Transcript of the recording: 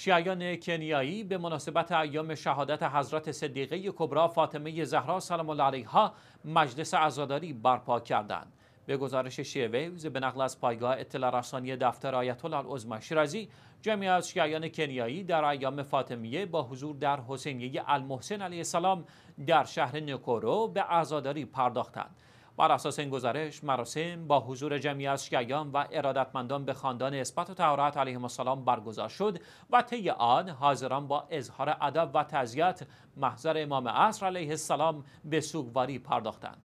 شیعیان کنیایی به مناسبت ایام شهادت حضرت صدیقه کبرا فاطمه زهرا سلام الله علیها مجلس عزاداری برپا کردند به گزارش شیویز به نقل از پایگاه اطلاع رسانی دفتر آیت الله شیرازی جمعی از شیعیان کنیایی در ایام فاطمیه با حضور در حسینیه المحسن علیه السلام در شهر نکورو به عزاداری پرداختند بر اساس این گزارش مراسم با حضور جمعی از شیعیان و ارادتمندان به خاندان اثبات و تهارت علیه السلام برگزار شد و طی آن حاضران با اظهار ادب و تزیت محضر امام عصر علیه السلام به سوگواری پرداختند